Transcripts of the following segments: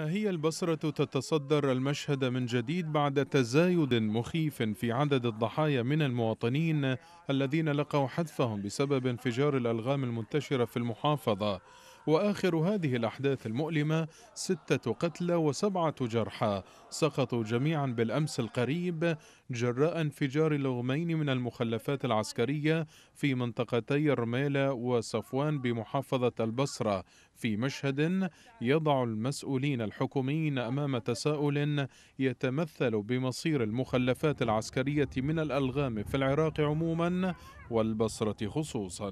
ها هي البصرة تتصدر المشهد من جديد بعد تزايد مخيف في عدد الضحايا من المواطنين الذين لقوا حتفهم بسبب انفجار الألغام المنتشرة في المحافظة وآخر هذه الأحداث المؤلمة ستة قتلى وسبعة جرحى سقطوا جميعا بالأمس القريب جراء انفجار لغمين من المخلفات العسكرية في منطقتي رميلة وصفوان بمحافظة البصرة في مشهد يضع المسؤولين الحكوميين أمام تساؤل يتمثل بمصير المخلفات العسكرية من الألغام في العراق عموما والبصرة خصوصا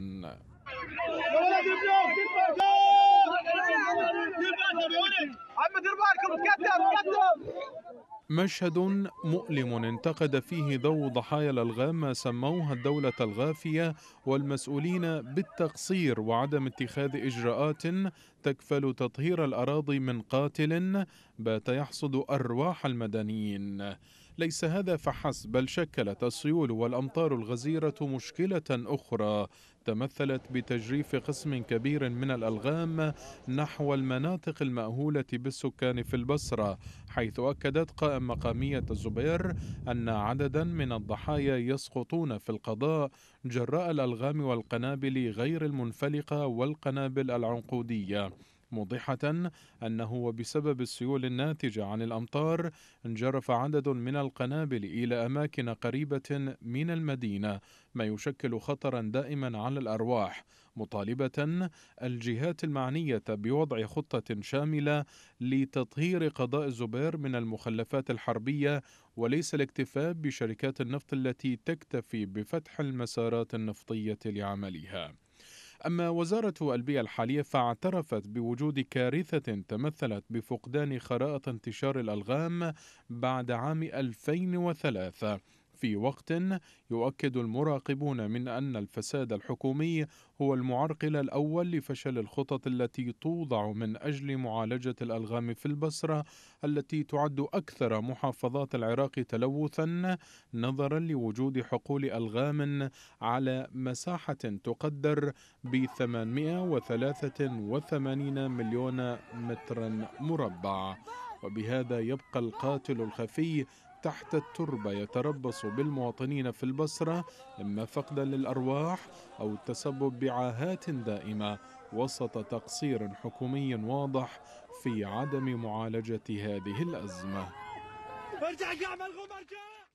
مشهد مؤلم انتقد فيه ذو ضحايا الألغام ما سموها الدولة الغافية والمسؤولين بالتقصير وعدم اتخاذ إجراءات تكفل تطهير الأراضي من قاتل بات يحصد أرواح المدنيين ليس هذا فحسب بل شكلت السيول والأمطار الغزيرة مشكلة أخرى تمثلت بتجريف قسم كبير من الألغام نحو المناطق المأهولة بالسكان في البصرة حيث أكدت قائم مقامية الزبير أن عددا من الضحايا يسقطون في القضاء جراء الألغام والقنابل غير المنفلقة والقنابل العنقودية موضحة أنه وبسبب السيول الناتجة عن الأمطار انجرف عدد من القنابل إلى أماكن قريبة من المدينة ما يشكل خطرا دائما على الأرواح مطالبة الجهات المعنية بوضع خطة شاملة لتطهير قضاء الزبير من المخلفات الحربية وليس الاكتفاء بشركات النفط التي تكتفي بفتح المسارات النفطية لعملها أما وزارة البيئة الحالية فاعترفت بوجود كارثة تمثلت بفقدان خرائط انتشار الألغام بعد عام 2003 في وقت يؤكد المراقبون من أن الفساد الحكومي هو المعرقل الأول لفشل الخطط التي توضع من أجل معالجة الألغام في البصرة التي تعد أكثر محافظات العراق تلوثا نظرا لوجود حقول ألغام على مساحة تقدر ب 883 مليون مترا مربع وبهذا يبقى القاتل الخفي تحت التربة يتربص بالمواطنين في البصرة إما فقدا للأرواح أو التسبب بعاهات دائمة وسط تقصير حكومي واضح في عدم معالجة هذه الأزمة ارجع